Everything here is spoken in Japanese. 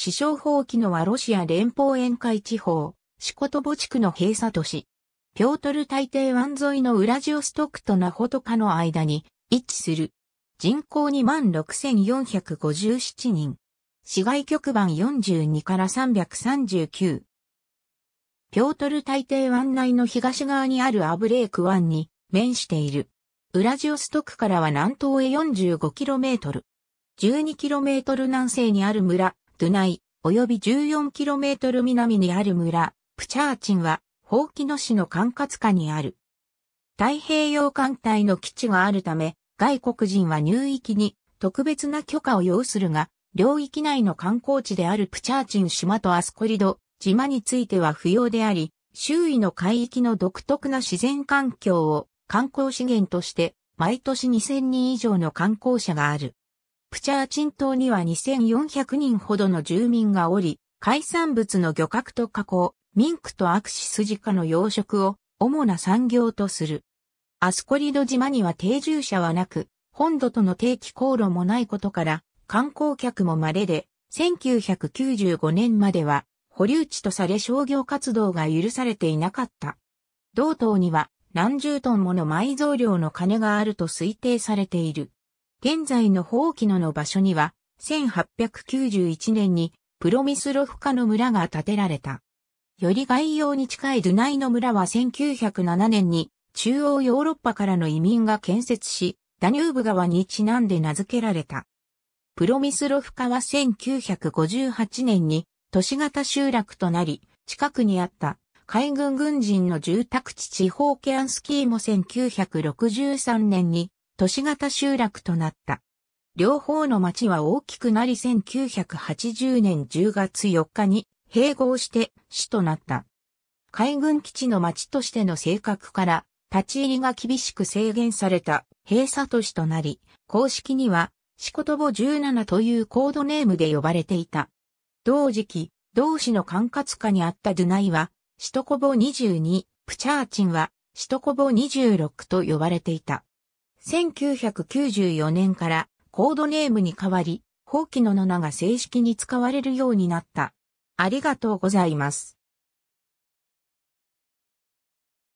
死傷法機のはロシア連邦沿海地方、シコトボ地区の閉鎖都市。ピョートル大帝湾沿いのウラジオストクとナホトカの間に位置する。人口26,457人。市外局番42から339。ピョートル大帝湾内の東側にあるアブレーク湾に面している。ウラジオストクからは南東へ 45km。12km 南西にある村ドゥナイ、及び 14km 南にある村、プチャーチンは、ホーキノ市の管轄下にある。太平洋艦隊の基地があるため、外国人は入域に特別な許可を要するが、領域内の観光地であるプチャーチン島とアスコリド島については不要であり、周囲の海域の独特な自然環境を観光資源として、毎年2000人以上の観光者がある。プチャーチン島には2400人ほどの住民がおり、海産物の漁獲と加工、ミンクとアクシスジカの養殖を主な産業とする。アスコリド島には定住者はなく、本土との定期航路もないことから、観光客も稀で、1995年までは保留地とされ商業活動が許されていなかった。同島には何十トンもの埋蔵量の金があると推定されている。現在の放棄野の場所には、1891年にプロミスロフカの村が建てられた。より概要に近いドゥナイの村は1907年に中央ヨーロッパからの移民が建設し、ダニューブ川にちなんで名付けられた。プロミスロフカは1958年に都市型集落となり、近くにあった海軍軍人の住宅地地方ケアンスキーも1963年に都市型集落となった。両方の町は大きくなり1980年10月4日に併合して市となった。海軍基地の町としての性格から立ち入りが厳しく制限された閉鎖都市となり、公式には四言語17というコードネームで呼ばれていた。同時期、同市の管轄下にあったドゥナイは、首都コボ22、プチャーチンは、首都コボ26と呼ばれていた。1994年からコードネームに変わり、ほうの7が正式に使われるようになった。ありがとうございます。